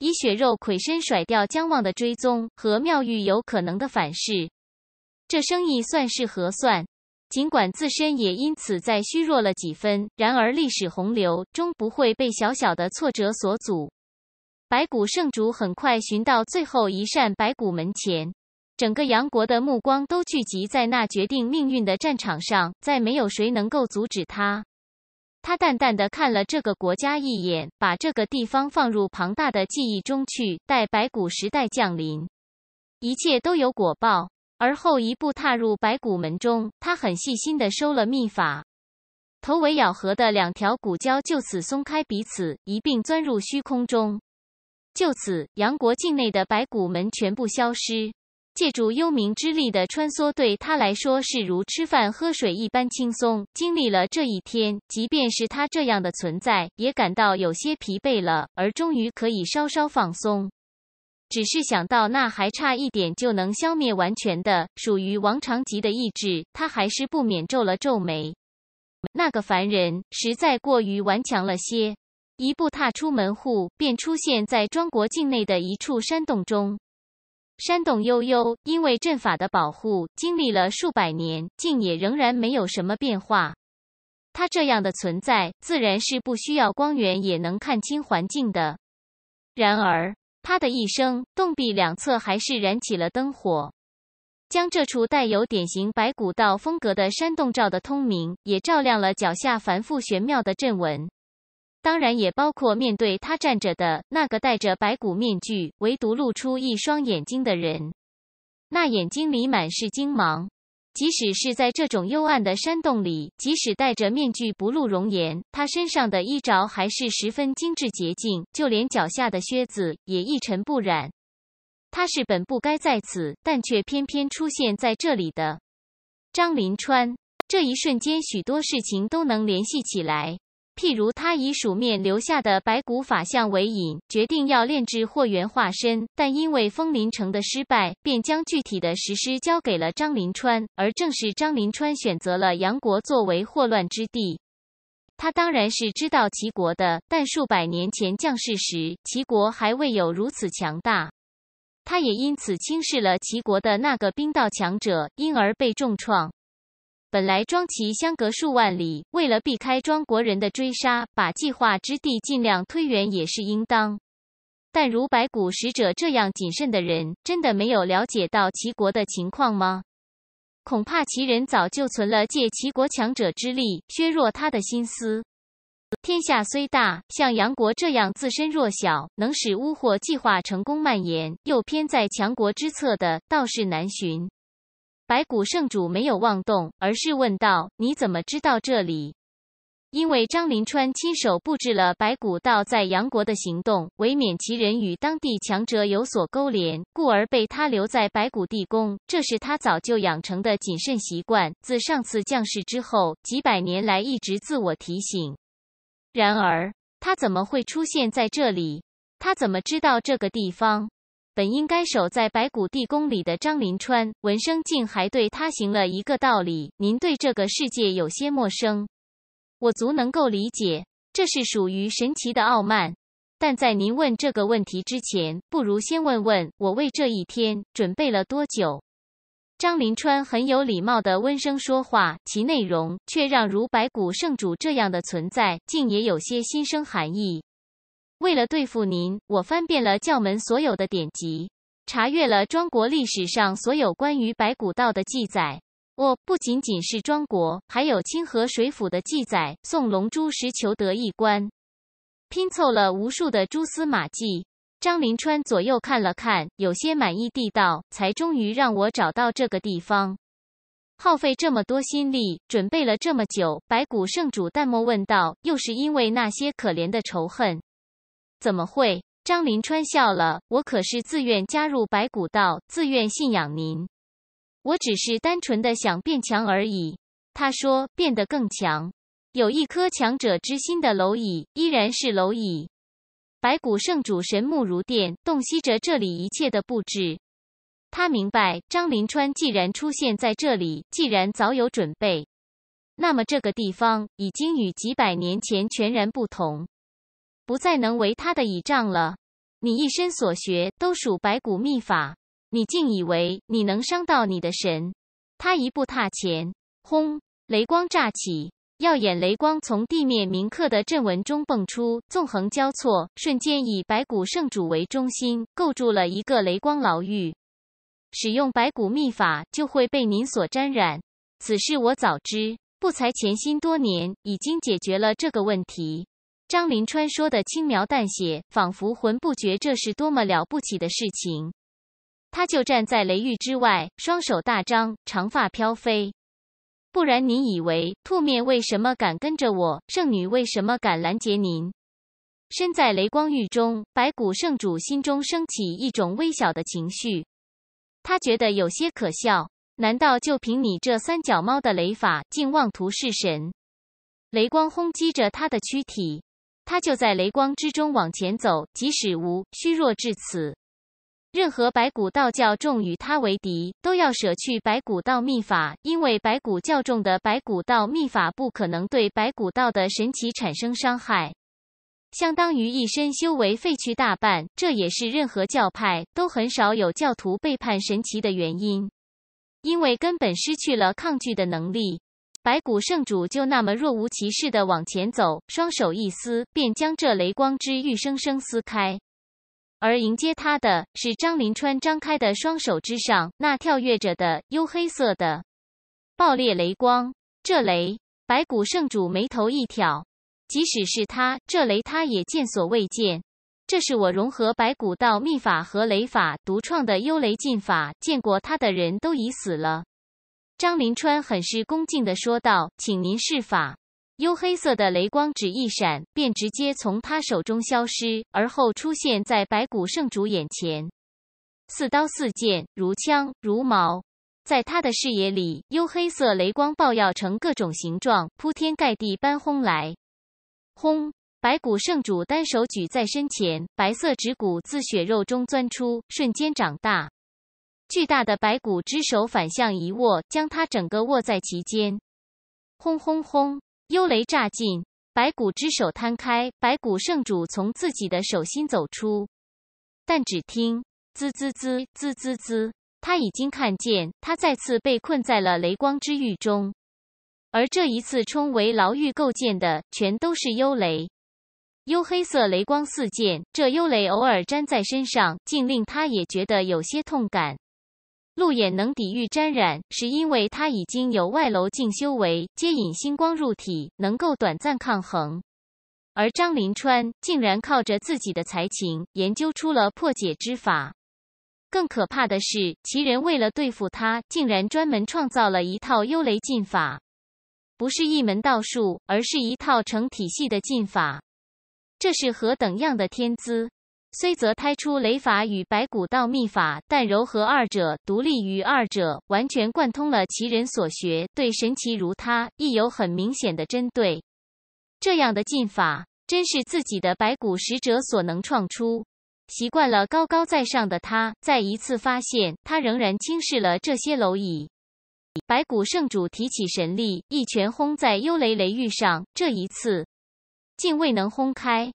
以血肉魁身甩掉姜望的追踪和妙玉有可能的反噬，这生意算是合算。尽管自身也因此在虚弱了几分，然而历史洪流终不会被小小的挫折所阻。白骨圣主很快寻到最后一扇白骨门前，整个杨国的目光都聚集在那决定命运的战场上，再没有谁能够阻止他。他淡淡的看了这个国家一眼，把这个地方放入庞大的记忆中去。待白骨时代降临，一切都有果报。而后一步踏入白骨门中，他很细心的收了秘法，头尾咬合的两条骨胶就此松开彼此，一并钻入虚空中。就此，杨国境内的白骨门全部消失。借助幽冥之力的穿梭，对他来说是如吃饭喝水一般轻松。经历了这一天，即便是他这样的存在，也感到有些疲惫了，而终于可以稍稍放松。只是想到那还差一点就能消灭完全的属于王长吉的意志，他还是不免皱了皱眉。那个凡人实在过于顽强了些。一步踏出门户，便出现在庄国境内的一处山洞中。山洞悠悠，因为阵法的保护，经历了数百年，竟也仍然没有什么变化。它这样的存在，自然是不需要光源也能看清环境的。然而，它的一生，洞壁两侧还是燃起了灯火，将这处带有典型白骨道风格的山洞照得通明，也照亮了脚下繁复玄妙的阵纹。当然也包括面对他站着的那个戴着白骨面具、唯独露出一双眼睛的人。那眼睛里满是精芒。即使是在这种幽暗的山洞里，即使戴着面具不露容颜，他身上的衣着还是十分精致洁净，就连脚下的靴子也一尘不染。他是本不该在此，但却偏偏出现在这里的张林川。这一瞬间，许多事情都能联系起来。譬如，他以蜀面留下的白骨法相为引，决定要炼制祸源化身，但因为风林城的失败，便将具体的实施交给了张林川。而正是张林川选择了杨国作为祸乱之地。他当然是知道齐国的，但数百年前降世时，齐国还未有如此强大。他也因此轻视了齐国的那个兵道强者，因而被重创。本来庄齐相隔数万里，为了避开庄国人的追杀，把计划之地尽量推远也是应当。但如白骨使者这样谨慎的人，真的没有了解到齐国的情况吗？恐怕齐人早就存了借齐国强者之力削弱他的心思。天下虽大，像杨国这样自身弱小，能使巫祸计划成功蔓延，又偏在强国之侧的，倒是难寻。白骨圣主没有妄动，而是问道：“你怎么知道这里？”因为张林川亲手布置了白骨道在杨国的行动，为免其人与当地强者有所勾连，故而被他留在白骨地宫。这是他早就养成的谨慎习惯，自上次降世之后，几百年来一直自我提醒。然而，他怎么会出现在这里？他怎么知道这个地方？本应该守在白骨地宫里的张林川，闻声竟还对他行了一个道理：“您对这个世界有些陌生，我足能够理解，这是属于神奇的傲慢。但在您问这个问题之前，不如先问问，我为这一天准备了多久。”张林川很有礼貌的温声说话，其内容却让如白骨圣主这样的存在，竟也有些心生寒意。为了对付您，我翻遍了教门所有的典籍，查阅了庄国历史上所有关于白骨道的记载。我不仅仅是庄国，还有清河水府的记载。送龙珠时求得一关，拼凑了无数的蛛丝马迹。张林川左右看了看，有些满意地道：“才终于让我找到这个地方，耗费这么多心力，准备了这么久。”白骨圣主淡漠问道：“又是因为那些可怜的仇恨？”怎么会？张林川笑了。我可是自愿加入白骨道，自愿信仰您。我只是单纯的想变强而已。他说：“变得更强，有一颗强者之心的蝼蚁依然是蝼蚁。”白骨圣主神目如电，洞悉着这里一切的布置。他明白，张林川既然出现在这里，既然早有准备，那么这个地方已经与几百年前全然不同。不再能为他的倚仗了。你一身所学都属白骨秘法，你竟以为你能伤到你的神？他一步踏前，轰，雷光乍起，耀眼雷光从地面铭刻的阵纹中蹦出，纵横交错，瞬间以白骨圣主为中心，构筑了一个雷光牢狱。使用白骨秘法就会被您所沾染。此事我早知，不才潜心多年，已经解决了这个问题。张林川说的轻描淡写，仿佛浑不觉这是多么了不起的事情。他就站在雷域之外，双手大张，长发飘飞。不然你以为兔面为什么敢跟着我？圣女为什么敢拦截您？身在雷光域中，白骨圣主心中升起一种微小的情绪。他觉得有些可笑，难道就凭你这三脚猫的雷法，竟妄图弑神？雷光轰击着他的躯体。他就在雷光之中往前走，即使无虚弱至此，任何白骨道教众与他为敌，都要舍去白骨道秘法，因为白骨教众的白骨道秘法不可能对白骨道的神奇产生伤害，相当于一身修为废去大半。这也是任何教派都很少有教徒背叛神奇的原因，因为根本失去了抗拒的能力。白骨圣主就那么若无其事的往前走，双手一撕，便将这雷光之玉生生撕开。而迎接他的是张林川张开的双手之上那跳跃着的幽黑色的爆裂雷光。这雷，白骨圣主眉头一挑，即使是他，这雷他也见所未见。这是我融合白骨道秘法和雷法独创的幽雷禁法，见过他的人都已死了。张林川很是恭敬地说道：“请您施法。”幽黑色的雷光只一闪，便直接从他手中消失，而后出现在白骨圣主眼前。似刀似剑，如枪如矛，在他的视野里，幽黑色雷光爆耀成各种形状，铺天盖地般轰来。轰！白骨圣主单手举在身前，白色指骨自血肉中钻出，瞬间长大。巨大的白骨之手反向一握，将他整个握在其间。轰轰轰！幽雷炸尽，白骨之手摊开，白骨圣主从自己的手心走出。但只听滋滋滋滋滋滋，他已经看见他再次被困在了雷光之狱中。而这一次，冲为牢狱构建的全都是幽雷，幽黑色雷光四溅。这幽雷偶尔粘在身上，竟令他也觉得有些痛感。陆衍能抵御沾染，是因为他已经有外楼境修为，接引星光入体，能够短暂抗衡。而张林川竟然靠着自己的才情，研究出了破解之法。更可怕的是，其人为了对付他，竟然专门创造了一套幽雷禁法，不是一门道术，而是一套成体系的禁法。这是何等样的天资！虽则胎出雷法与白骨道秘法，但柔合二者，独立于二者，完全贯通了其人所学。对神奇如他，亦有很明显的针对。这样的进法，真是自己的白骨使者所能创出。习惯了高高在上的他，再一次发现，他仍然轻视了这些蝼蚁。白骨圣主提起神力，一拳轰在幽雷雷狱上，这一次竟未能轰开。